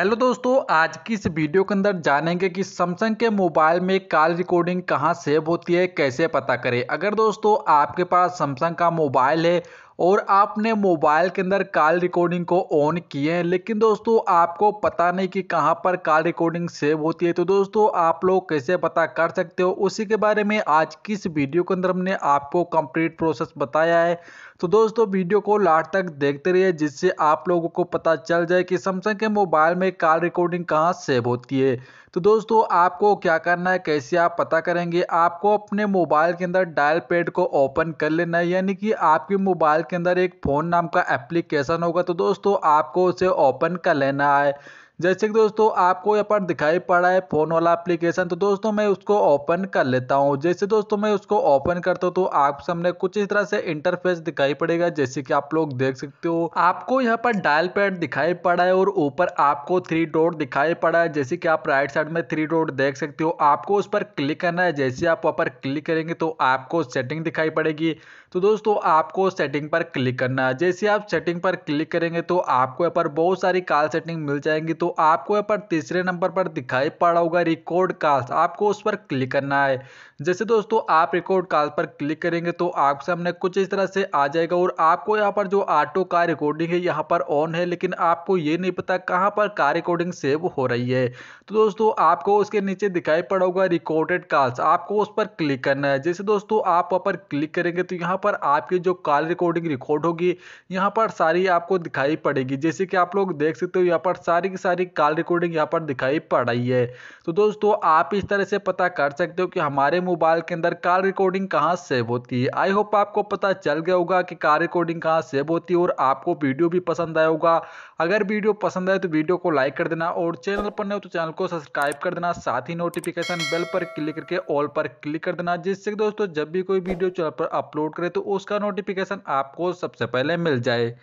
hello दोस्तों आज की इस वीडियो के अंदर जानेंगे कि सैमसंग के मोबाइल में कॉल रिकॉर्डिंग कहाँ सेव होती है कैसे पता करें अगर दोस्तों आपके पास सैमसंग का मोबाइल है और आपने मोबाइल के अंदर कॉल रिकॉर्डिंग को ऑन किए हैं लेकिन दोस्तों आपको पता नहीं कि कहाँ पर कॉल रिकॉर्डिंग सेव होती है तो दोस्तों आप लोग कैसे पता कर सकते हो उसी के बारे में आज किस वीडियो के अंदर हमने आपको कंप्लीट प्रोसेस बताया है तो दोस्तों वीडियो को लास्ट तक देखते रहिए जिससे आप लोगों को पता चल जाए कि सैमसंग के मोबाइल में कॉल रिकॉर्डिंग कहाँ सेव होती है तो दोस्तों आपको क्या करना है कैसे आप पता करेंगे आपको अपने मोबाइल के अंदर डायल पैड को ओपन कर लेना है यानी कि आपके मोबाइल के अंदर एक फ़ोन नाम का एप्लीकेशन होगा तो दोस्तों आपको उसे ओपन कर लेना है जैसे कि दोस्तों आपको यहाँ पर दिखाई पड़ रहा है फ़ोन वाला एप्लीकेशन तो दोस्तों मैं उसको ओपन कर लेता हूँ जैसे दोस्तों मैं उसको ओपन करता हूँ तो आप सामने कुछ इस तरह से इंटरफेस दिखाई पड़ेगा जैसे कि आप लोग देख सकते हो आपको यहाँ पर डायल पैड दिखाई पड़ा है और ऊपर आपको थ्री डोर दिखाई पड़ा है जैसे कि आप राइट साइड में थ्री डोर देख सकते हो आपको उस पर क्लिक करना है जैसे आप वहाँ पर क्लिक करेंगे तो आपको सेटिंग दिखाई पड़ेगी तो दोस्तों आपको सेटिंग पर क्लिक करना है जैसे आप सेटिंग पर क्लिक करेंगे तो आपको यहाँ पर बहुत सारी कॉल सेटिंग मिल जाएंगी तो आपको यहाँ पर तीसरे नंबर पर दिखाई पड़ रहा होगा रिकॉर्ड कॉल्स आपको उस पर क्लिक करना है जैसे दोस्तों आप रिकॉर्ड कॉल पर क्लिक करेंगे तो आपके सामने कुछ इस तरह से आ जाएगा और आपको यहाँ पर जो ऑटो कार रिकॉर्डिंग है यहाँ पर ऑन है लेकिन आपको ये नहीं पता कहाँ पर कार रिकॉर्डिंग सेव हो रही है तो दोस्तों आपको उसके नीचे दिखाई पड़ा होगा रिकॉर्डेड कॉल्स आपको उस पर क्लिक करना है जैसे दोस्तों आप वहाँ पर क्लिक करेंगे तो यहाँ पर आपकी जो कॉल रिकॉर्डिंग रिकॉर्ड होगी यहाँ पर सारी आपको दिखाई पड़ेगी जैसे कि आप लोग देख सकते हो यहाँ पर सारी की सारी सारी कॉल रिकॉर्डिंग यहाँ पर दिखाई पड़ रही है तो दोस्तों आप इस तरह से पता कर सकते हो कि हमारे मोबाइल के अंदर कॉल रिकॉर्डिंग कहाँ सेव होती है आई होप आपको पता चल गया होगा कि कॉल रिकॉर्डिंग कहाँ सेव होती है और आपको वीडियो भी पसंद आया होगा अगर वीडियो पसंद आए तो वीडियो को लाइक कर देना और चैनल पर नहीं हो तो चैनल को सब्सक्राइब कर देना साथ ही नोटिफिकेशन बेल पर क्लिक करके ऑल पर क्लिक कर देना जिससे दोस्तों जब भी कोई वीडियो चैनल पर अपलोड करे तो उसका नोटिफिकेशन आपको सबसे पहले मिल जाए